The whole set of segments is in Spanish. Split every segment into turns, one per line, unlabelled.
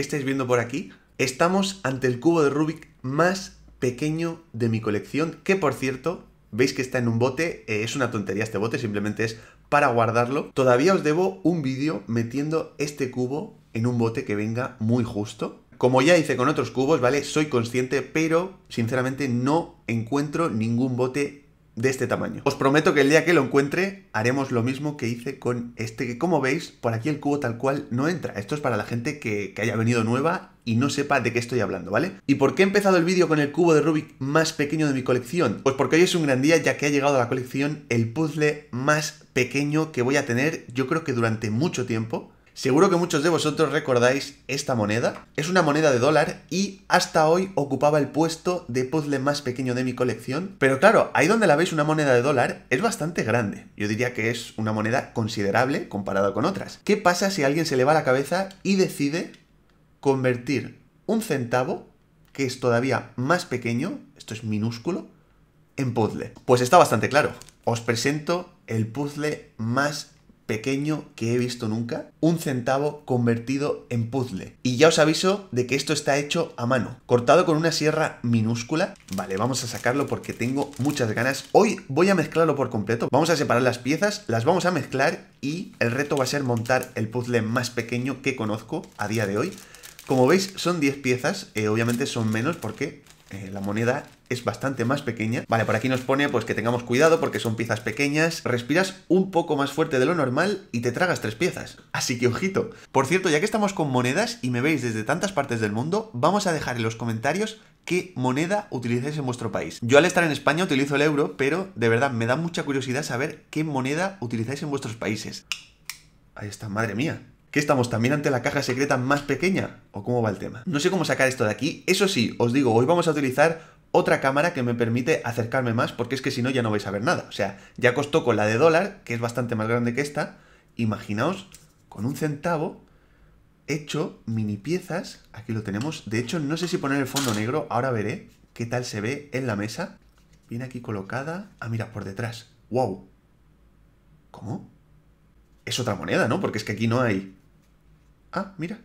estáis viendo por aquí, estamos ante el cubo de Rubik más pequeño de mi colección, que por cierto, veis que está en un bote, eh, es una tontería este bote, simplemente es para guardarlo. Todavía os debo un vídeo metiendo este cubo en un bote que venga muy justo. Como ya hice con otros cubos, ¿vale? Soy consciente, pero sinceramente no encuentro ningún bote de este tamaño. Os prometo que el día que lo encuentre haremos lo mismo que hice con este, que como veis, por aquí el cubo tal cual no entra. Esto es para la gente que, haya venido nueva y no sepa de qué estoy hablando, ¿vale? ¿Y por qué he empezado el vídeo con el cubo de Rubik más pequeño de mi colección? Pues porque hoy es un gran día ya que ha llegado a la colección el puzzle más pequeño que voy a tener yo creo que durante mucho tiempo Seguro que muchos de vosotros recordáis esta moneda. Es una moneda de dólar y hasta hoy ocupaba el puesto de puzzle más pequeño de mi colección. Pero claro, ahí donde la veis una moneda de dólar es bastante grande. Yo diría que es una moneda considerable comparada con otras. ¿Qué pasa si alguien se le va la cabeza y decide convertir un centavo, que es todavía más pequeño, esto es minúsculo, en puzzle? Pues está bastante claro. Os presento el puzzle más pequeño que he visto nunca, un centavo convertido en puzzle. Y ya os aviso de que esto está hecho a mano, cortado con una sierra minúscula. Vale, vamos a sacarlo porque tengo muchas ganas. Hoy voy a mezclarlo por completo. Vamos a separar las piezas, las vamos a mezclar y el reto va a ser montar el puzzle más pequeño que conozco a día de hoy. Como veis, son 10 piezas, eh, obviamente son menos porque eh, la moneda es bastante más pequeña. Vale, por aquí nos pone pues que tengamos cuidado porque son piezas pequeñas. Respiras un poco más fuerte de lo normal y te tragas tres piezas. Así que ojito. Por cierto, ya que estamos con monedas y me veis desde tantas partes del mundo, vamos a dejar en los comentarios qué moneda utilizáis en vuestro país. Yo al estar en España utilizo el euro, pero de verdad me da mucha curiosidad saber qué moneda utilizáis en vuestros países. Ahí está, madre mía. ¿Qué estamos también ante la caja secreta más pequeña? ¿O cómo va el tema? No sé cómo sacar esto de aquí. Eso sí, os digo, hoy vamos a utilizar otra cámara que me permite acercarme más, porque es que si no ya no vais a ver nada. O sea, ya costó con la de dólar, que es bastante más grande que esta. Imaginaos, con un centavo, hecho mini piezas. Aquí lo tenemos. De hecho, no sé si poner el fondo negro. Ahora veré qué tal se ve en la mesa. Viene aquí colocada. Ah, mira, por detrás. ¡Wow! ¿Cómo? Es otra moneda, ¿no? Porque es que aquí no hay Ah, mira.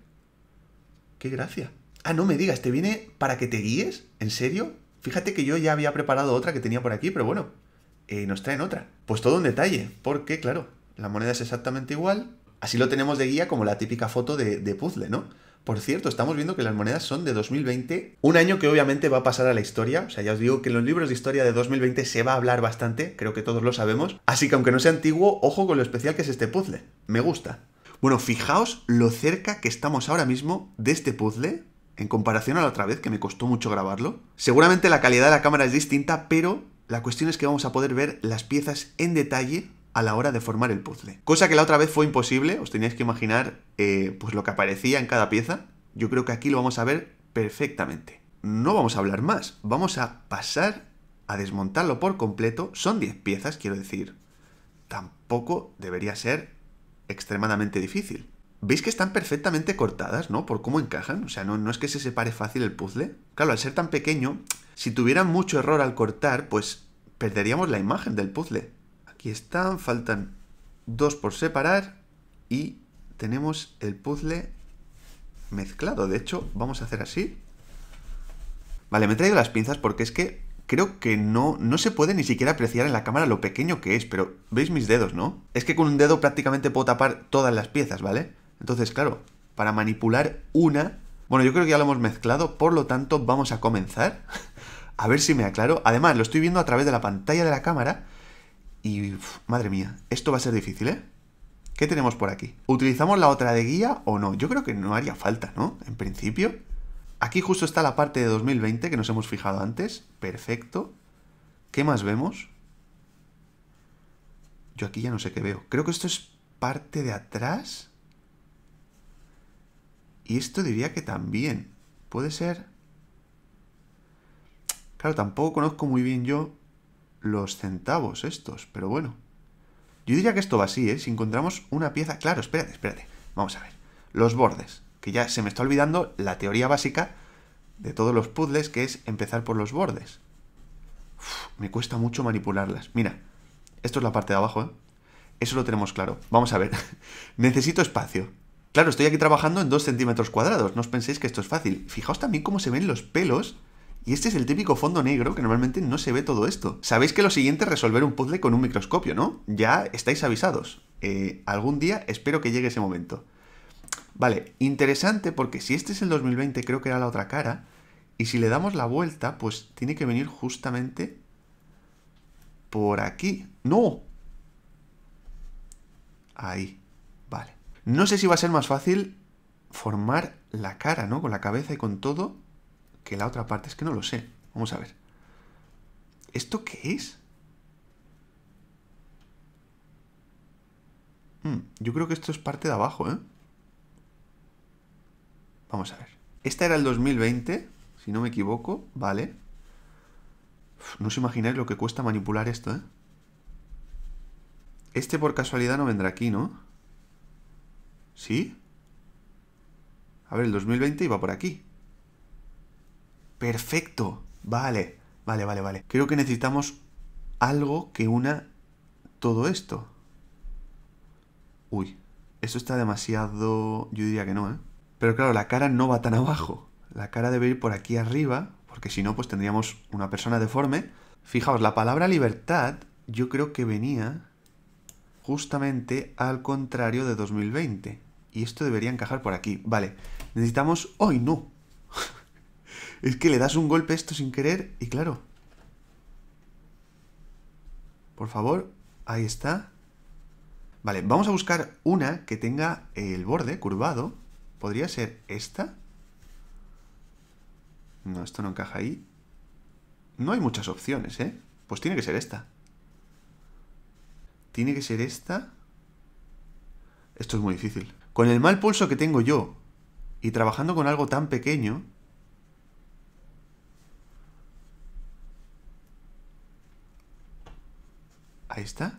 Qué gracia. Ah, no me digas, ¿te viene para que te guíes? ¿En serio? Fíjate que yo ya había preparado otra que tenía por aquí, pero bueno, eh, nos traen otra. Pues todo un detalle, porque claro, la moneda es exactamente igual. Así lo tenemos de guía como la típica foto de, de puzzle, ¿no? Por cierto, estamos viendo que las monedas son de 2020, un año que obviamente va a pasar a la historia, o sea, ya os digo que en los libros de historia de 2020 se va a hablar bastante, creo que todos lo sabemos, así que aunque no sea antiguo, ojo con lo especial que es este puzzle, me gusta. Bueno, fijaos lo cerca que estamos ahora mismo de este puzzle en comparación a la otra vez, que me costó mucho grabarlo. Seguramente la calidad de la cámara es distinta, pero la cuestión es que vamos a poder ver las piezas en detalle a la hora de formar el puzzle. Cosa que la otra vez fue imposible, os teníais que imaginar eh, pues lo que aparecía en cada pieza. Yo creo que aquí lo vamos a ver perfectamente. No vamos a hablar más, vamos a pasar a desmontarlo por completo. Son 10 piezas, quiero decir. Tampoco debería ser extremadamente difícil. ¿Veis que están perfectamente cortadas, no? Por cómo encajan. O sea, no, no es que se separe fácil el puzzle. Claro, al ser tan pequeño, si tuvieran mucho error al cortar, pues perderíamos la imagen del puzzle. Aquí están, faltan dos por separar y tenemos el puzzle mezclado. De hecho, vamos a hacer así. Vale, me he traído las pinzas porque es que creo que no, no se puede ni siquiera apreciar en la cámara lo pequeño que es, pero veis mis dedos, ¿no? Es que con un dedo prácticamente puedo tapar todas las piezas, ¿vale? Entonces, claro, para manipular una... Bueno, yo creo que ya lo hemos mezclado, por lo tanto vamos a comenzar. a ver si me aclaro. Además, lo estoy viendo a través de la pantalla de la cámara. Y, madre mía, esto va a ser difícil, ¿eh? ¿Qué tenemos por aquí? ¿Utilizamos la otra de guía o no? Yo creo que no haría falta, ¿no? En principio. Aquí justo está la parte de 2020 que nos hemos fijado antes. Perfecto. ¿Qué más vemos? Yo aquí ya no sé qué veo. Creo que esto es parte de atrás. Y esto diría que también. Puede ser... Claro, tampoco conozco muy bien yo los centavos estos, pero bueno. Yo diría que esto va así, ¿eh? Si encontramos una pieza... Claro, espérate, espérate. Vamos a ver. Los bordes que ya se me está olvidando la teoría básica de todos los puzzles, que es empezar por los bordes. me cuesta mucho manipularlas. Mira, esto es la parte de abajo, ¿eh? Eso lo tenemos claro. Vamos a ver. Necesito espacio. Claro, estoy aquí trabajando en 2 centímetros cuadrados. No os penséis que esto es fácil. Fijaos también cómo se ven los pelos. Y este es el típico fondo negro que normalmente no se ve todo esto. Sabéis que lo siguiente es resolver un puzzle con un microscopio, ¿no? Ya estáis avisados. Eh, algún día espero que llegue ese momento. Vale, interesante porque si este es el 2020 creo que era la otra cara. Y si le damos la vuelta, pues tiene que venir justamente por aquí. ¡No! Ahí, vale. No sé si va a ser más fácil formar la cara, ¿no? Con la cabeza y con todo, que la otra parte. Es que no lo sé. Vamos a ver. ¿Esto qué es? Hmm, yo creo que esto es parte de abajo, ¿eh? Vamos a ver. Esta era el 2020, si no me equivoco, ¿vale? no os imagináis lo que cuesta manipular esto, ¿eh? Este por casualidad no vendrá aquí, ¿no? ¿Sí? A ver, el 2020 iba por aquí. Perfecto. Vale, vale, vale, vale. Creo que necesitamos algo que una todo esto. Uy, esto está demasiado... Yo diría que no, ¿eh? Pero claro, la cara no va tan abajo. La cara debe ir por aquí arriba, porque si no, pues tendríamos una persona deforme. Fijaos, la palabra libertad yo creo que venía justamente al contrario de 2020. Y esto debería encajar por aquí. Vale, necesitamos... ¡Ay, no! es que le das un golpe a esto sin querer y claro. Por favor, ahí está. Vale, vamos a buscar una que tenga el borde curvado ¿Podría ser esta? No, esto no encaja ahí. No hay muchas opciones, ¿eh? Pues tiene que ser esta. Tiene que ser esta. Esto es muy difícil. Con el mal pulso que tengo yo y trabajando con algo tan pequeño... Ahí está.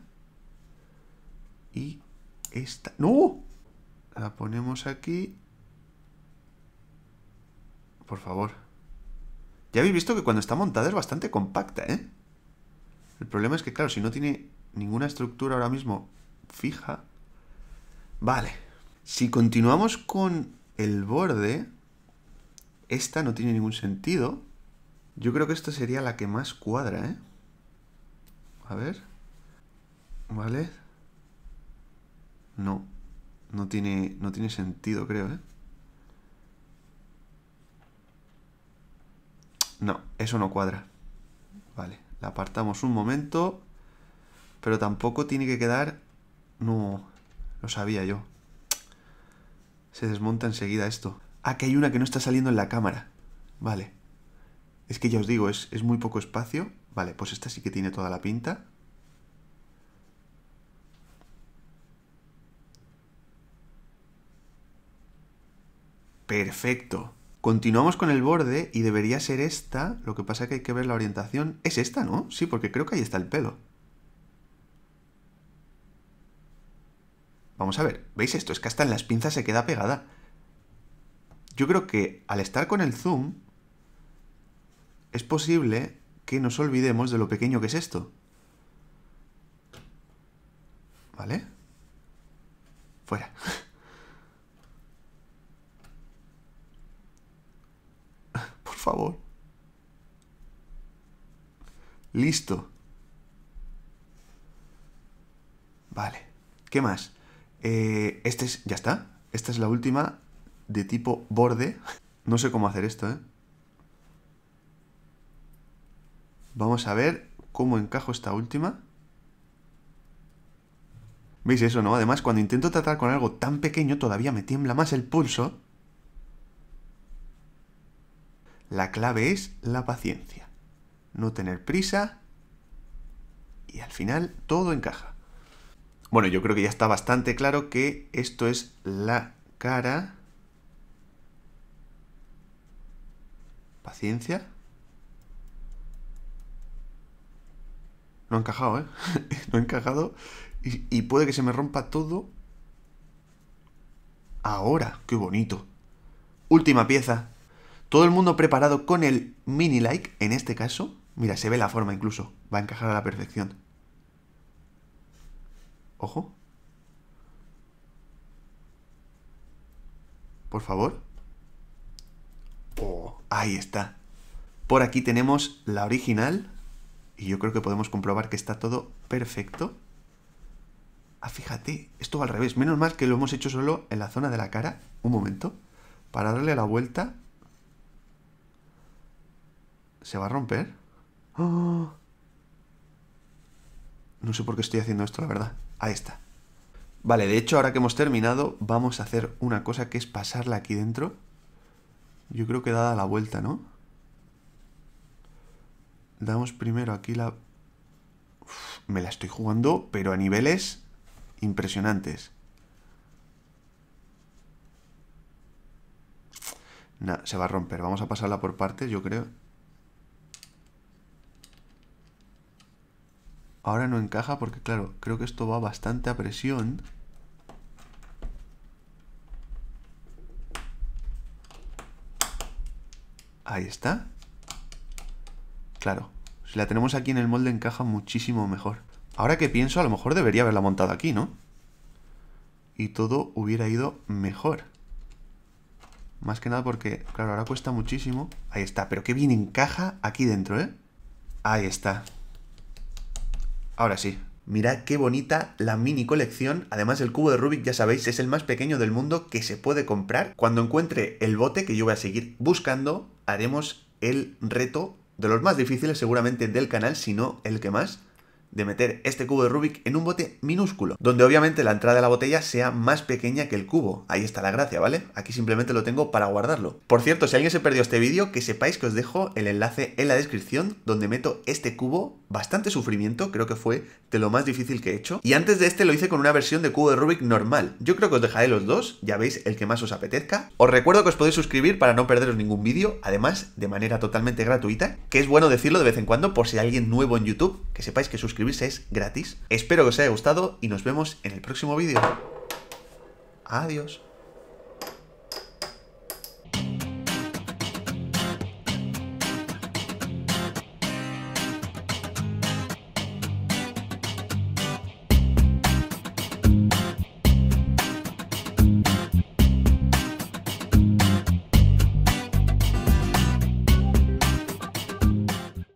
Y esta... ¡No! La ponemos aquí por favor. Ya habéis visto que cuando está montada es bastante compacta, ¿eh? El problema es que, claro, si no tiene ninguna estructura ahora mismo fija... Vale. Si continuamos con el borde, esta no tiene ningún sentido. Yo creo que esta sería la que más cuadra, ¿eh? A ver. Vale. No. No tiene, no tiene sentido, creo, ¿eh? No, eso no cuadra. Vale, la apartamos un momento, pero tampoco tiene que quedar... No, lo sabía yo. Se desmonta enseguida esto. Ah, que hay una que no está saliendo en la cámara. Vale. Es que ya os digo, es, muy poco espacio. Vale, pues esta sí que tiene toda la pinta. Perfecto. Continuamos con el borde y debería ser esta, lo que pasa que hay que ver la orientación. Es esta, ¿no? Sí, porque creo que ahí está el pelo. Vamos a ver, ¿veis esto? Es que hasta en las pinzas se queda pegada. Yo creo que al estar con el zoom, es posible que nos olvidemos de lo pequeño que es esto. ¿Vale? Fuera. favor. Listo. Vale. ¿Qué más? Eh, este es... Ya está. Esta es la última de tipo borde. No sé cómo hacer esto, ¿eh? Vamos a ver cómo encajo esta última. ¿Veis eso, no? Además, cuando intento tratar con algo tan pequeño, todavía me tiembla más el pulso. La clave es la paciencia. No tener prisa y al final todo encaja. Bueno, yo creo que ya está bastante claro que esto es la cara. Paciencia. No ha encajado, ¿eh? no ha encajado. Y, y puede que se me rompa todo. Ahora, qué bonito. Última pieza, todo el mundo preparado con el mini like, en este caso. Mira, se ve la forma incluso. Va a encajar a la perfección. Ojo. Por favor. Oh, ahí está. Por aquí tenemos la original. Y yo creo que podemos comprobar que está todo perfecto. Ah, fíjate, esto va al revés. Menos mal que lo hemos hecho solo en la zona de la cara. Un momento. Para darle la vuelta, ¿Se va a romper? No sé por qué estoy haciendo esto, la verdad. Ahí está. Vale, de hecho, ahora que hemos terminado, vamos a hacer una cosa que es pasarla aquí dentro. Yo creo que dada la vuelta, ¿no? Damos primero aquí la... me la estoy jugando, pero a niveles impresionantes. No, se va a romper. Vamos a pasarla por partes, yo creo. Ahora no encaja porque, claro, creo que esto va bastante a presión. Ahí está. Claro, si la tenemos aquí en el molde encaja muchísimo mejor. Ahora que pienso, a lo mejor debería haberla montado aquí, ¿no? Y todo hubiera ido mejor. Más que nada porque, claro, ahora cuesta muchísimo. Ahí está, pero qué bien encaja aquí dentro, ¿eh? Ahí está. Ahora sí. Mirad qué bonita la mini colección. Además, el cubo de Rubik, ya sabéis, es el más pequeño del mundo que se puede comprar. Cuando encuentre el bote que yo voy a seguir buscando, haremos el reto de los más difíciles seguramente del canal, si no el que más de meter este cubo de Rubik en un bote minúsculo, donde obviamente la entrada de la botella sea más pequeña que el cubo. Ahí está la gracia, ¿vale? Aquí simplemente lo tengo para guardarlo. Por cierto, si alguien se perdió este vídeo, que sepáis que os dejo el enlace en la descripción donde meto este cubo, bastante sufrimiento, creo que fue de lo más difícil que he hecho. Y antes de este lo hice con una versión de cubo de Rubik normal. Yo creo que os dejaré los dos, ya veis el que más os apetezca. Os recuerdo que os podéis suscribir para no perderos ningún vídeo, además de manera totalmente gratuita, que es bueno decirlo de vez en cuando por si hay alguien nuevo en YouTube, que sepáis que suscribir es gratis. Espero que os haya gustado y nos vemos en el próximo vídeo. Adiós.